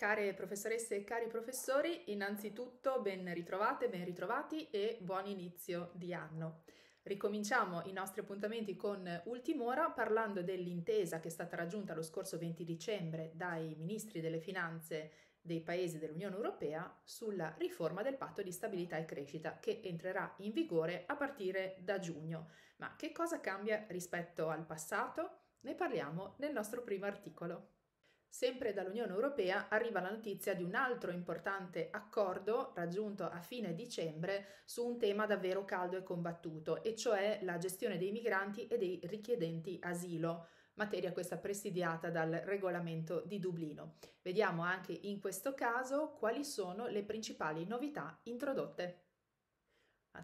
Care professoresse e cari professori, innanzitutto ben ritrovate, ben ritrovati e buon inizio di anno. Ricominciamo i nostri appuntamenti con Ultimora parlando dell'intesa che è stata raggiunta lo scorso 20 dicembre dai ministri delle finanze dei paesi dell'Unione Europea sulla riforma del patto di stabilità e crescita che entrerà in vigore a partire da giugno. Ma che cosa cambia rispetto al passato? Ne parliamo nel nostro primo articolo. Sempre dall'Unione Europea arriva la notizia di un altro importante accordo raggiunto a fine dicembre su un tema davvero caldo e combattuto, e cioè la gestione dei migranti e dei richiedenti asilo materia questa presidiata dal regolamento di Dublino. Vediamo anche in questo caso quali sono le principali novità introdotte.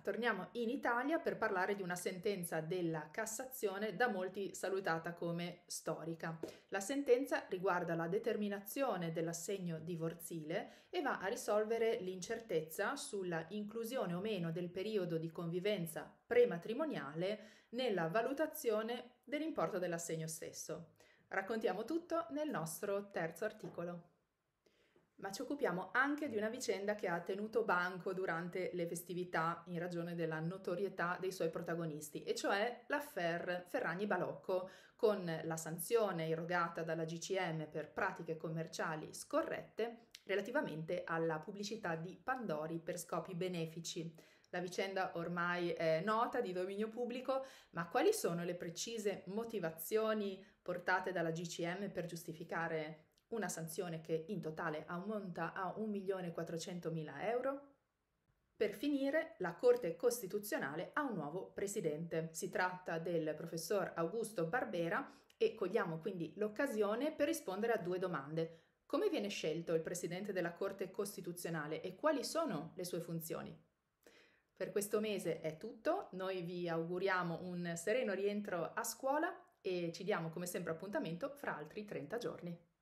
Torniamo in Italia per parlare di una sentenza della Cassazione da molti salutata come storica. La sentenza riguarda la determinazione dell'assegno divorzile e va a risolvere l'incertezza sulla inclusione o meno del periodo di convivenza prematrimoniale nella valutazione dell'importo dell'assegno stesso. Raccontiamo tutto nel nostro terzo articolo ma ci occupiamo anche di una vicenda che ha tenuto banco durante le festività in ragione della notorietà dei suoi protagonisti, e cioè l'affair Ferragni Balocco, con la sanzione erogata dalla GCM per pratiche commerciali scorrette relativamente alla pubblicità di Pandori per scopi benefici. La vicenda ormai è nota di dominio pubblico, ma quali sono le precise motivazioni portate dalla GCM per giustificare una sanzione che in totale ammonta a 1.400.000 euro. Per finire, la Corte Costituzionale ha un nuovo presidente. Si tratta del professor Augusto Barbera e cogliamo quindi l'occasione per rispondere a due domande. Come viene scelto il presidente della Corte Costituzionale e quali sono le sue funzioni? Per questo mese è tutto, noi vi auguriamo un sereno rientro a scuola e ci diamo come sempre appuntamento fra altri 30 giorni.